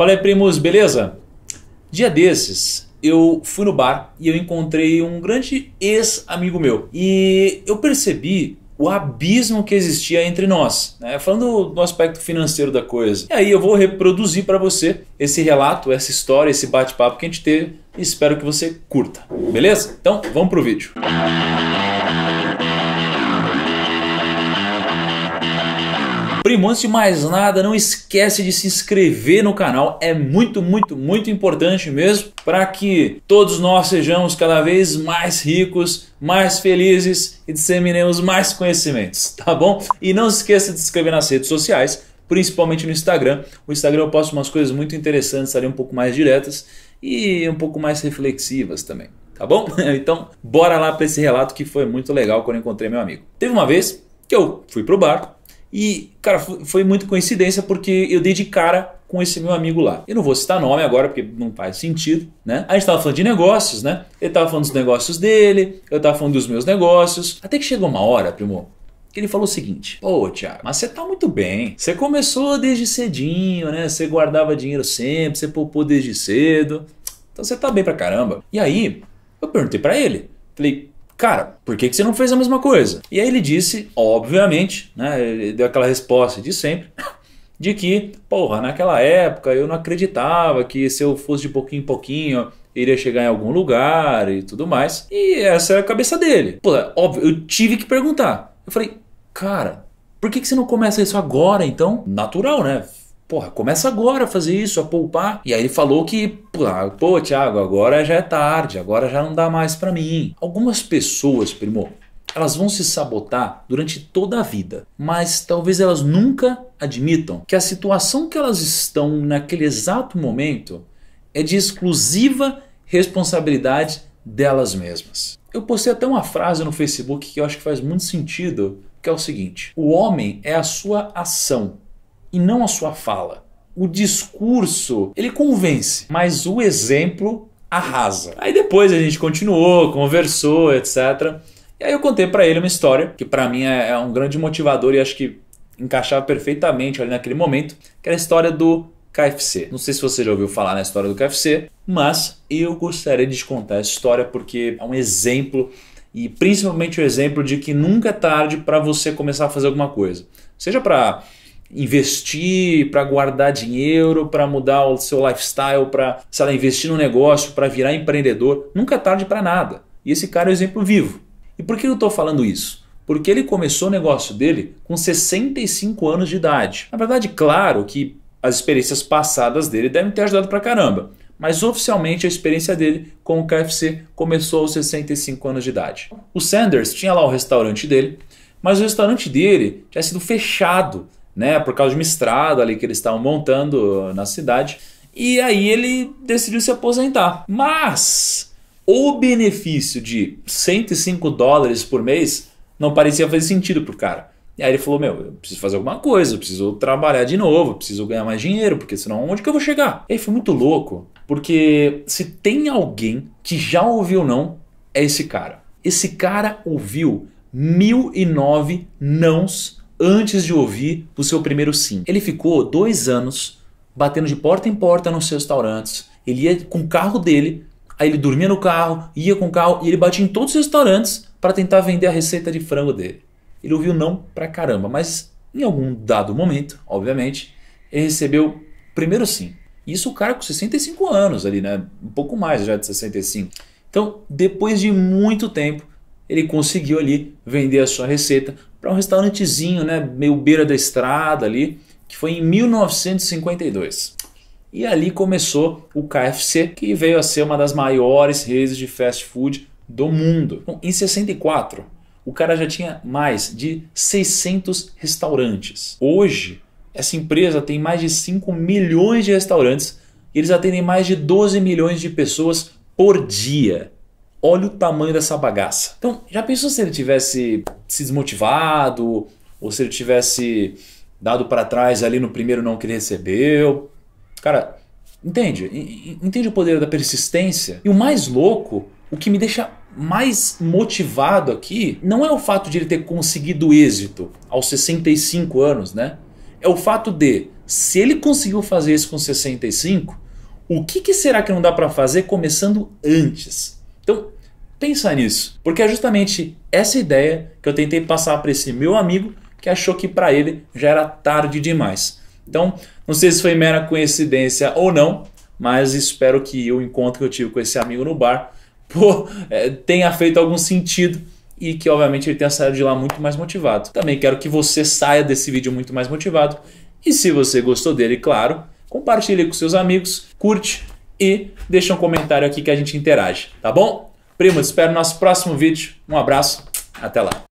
Fala aí, primos, beleza? Dia desses, eu fui no bar e eu encontrei um grande ex-amigo meu. E eu percebi o abismo que existia entre nós, né? falando do aspecto financeiro da coisa. E aí eu vou reproduzir para você esse relato, essa história, esse bate-papo que a gente teve. e Espero que você curta, beleza? Então vamos pro vídeo. Música antes de mais nada, não esquece de se inscrever no canal, é muito, muito, muito importante mesmo para que todos nós sejamos cada vez mais ricos, mais felizes e disseminemos mais conhecimentos, tá bom? E não esqueça de se inscrever nas redes sociais, principalmente no Instagram. O Instagram eu posto umas coisas muito interessantes ali, um pouco mais diretas e um pouco mais reflexivas também tá bom? Então, bora lá para esse relato que foi muito legal quando encontrei meu amigo. Teve uma vez que eu fui pro bar e, cara, foi muito coincidência porque eu dei de cara com esse meu amigo lá. Eu não vou citar nome agora porque não faz sentido, né? A gente tava falando de negócios, né? Ele tava falando dos negócios dele, eu tava falando dos meus negócios. Até que chegou uma hora, primo, que ele falou o seguinte: Pô, Thiago, mas você tá muito bem. Você começou desde cedinho, né? Você guardava dinheiro sempre, você poupou desde cedo. Então você tá bem pra caramba. E aí, eu perguntei para ele. Falei, cara, por que, que você não fez a mesma coisa? E aí ele disse, obviamente, né, ele deu aquela resposta de sempre, de que, porra, naquela época eu não acreditava que se eu fosse de pouquinho em pouquinho iria chegar em algum lugar e tudo mais. E essa era é a cabeça dele. Pô, óbvio, eu tive que perguntar. Eu falei, cara, por que, que você não começa isso agora então? Natural, né? porra, começa agora a fazer isso, a poupar. E aí ele falou que, pô, Thiago, agora já é tarde, agora já não dá mais para mim. Algumas pessoas, primo, elas vão se sabotar durante toda a vida, mas talvez elas nunca admitam que a situação que elas estão naquele exato momento é de exclusiva responsabilidade delas mesmas. Eu postei até uma frase no Facebook que eu acho que faz muito sentido, que é o seguinte: o homem é a sua ação e não a sua fala. O discurso, ele convence, mas o exemplo arrasa. Aí depois a gente continuou, conversou, etc. E aí eu contei para ele uma história que para mim é, é um grande motivador e acho que encaixava perfeitamente ali naquele momento, que era a história do KFC. Não sei se você já ouviu falar na história do KFC, mas eu gostaria de te contar essa história porque é um exemplo e principalmente o exemplo de que nunca é tarde para você começar a fazer alguma coisa. Seja para investir, para guardar dinheiro, para mudar o seu lifestyle, para, sei lá, investir no negócio, para virar empreendedor. Nunca é tarde para nada. E esse cara é um exemplo vivo. E por que eu estou falando isso? Porque ele começou o negócio dele com 65 anos de idade. Na verdade, claro que as experiências passadas dele devem ter ajudado para caramba. Mas oficialmente a experiência dele com o KFC começou aos 65 anos de idade. O Sanders tinha lá o restaurante dele, mas o restaurante dele tinha sido fechado né? Por causa de uma estrada ali que eles estavam montando na cidade. E aí ele decidiu se aposentar. Mas o benefício de 105 dólares por mês não parecia fazer sentido pro cara. E aí ele falou: Meu, eu preciso fazer alguma coisa, eu preciso trabalhar de novo, eu preciso ganhar mais dinheiro, porque senão onde que eu vou chegar? E aí foi muito louco, porque se tem alguém que já ouviu não, é esse cara. Esse cara ouviu 1009 nãos antes de ouvir o seu primeiro sim. Ele ficou dois anos batendo de porta em porta nos restaurantes. Ele ia com o carro dele, aí ele dormia no carro, ia com o carro e ele batia em todos os restaurantes para tentar vender a receita de frango dele. Ele ouviu não pra caramba, mas em algum dado momento, obviamente, ele recebeu primeiro sim. Isso o cara com 65 anos ali, né? Um pouco mais já de 65. Então, depois de muito tempo, ele conseguiu ali vender a sua receita para um restaurantezinho, né, meio beira da estrada ali, que foi em 1952. E ali começou o KFC, que veio a ser uma das maiores redes de fast food do mundo. Bom, em 64, o cara já tinha mais de 600 restaurantes. Hoje, essa empresa tem mais de 5 milhões de restaurantes e eles atendem mais de 12 milhões de pessoas por dia olha o tamanho dessa bagaça. Então, já pensou se ele tivesse se desmotivado, ou se ele tivesse dado para trás ali no primeiro não que ele recebeu? Cara, entende? Entende o poder da persistência? E o mais louco, o que me deixa mais motivado aqui, não é o fato de ele ter conseguido êxito aos 65 anos, né? É o fato de, se ele conseguiu fazer isso com 65, o que, que será que não dá para fazer começando antes? Então, pensa nisso, porque é justamente essa ideia que eu tentei passar para esse meu amigo que achou que para ele já era tarde demais. Então, não sei se foi mera coincidência ou não, mas espero que o encontro que eu tive com esse amigo no bar pô, é, tenha feito algum sentido e que, obviamente, ele tenha saído de lá muito mais motivado. Também quero que você saia desse vídeo muito mais motivado. E se você gostou dele, claro, compartilhe com seus amigos, curte e deixa um comentário aqui que a gente interage, tá bom? Primo, espero no nosso próximo vídeo. Um abraço, até lá.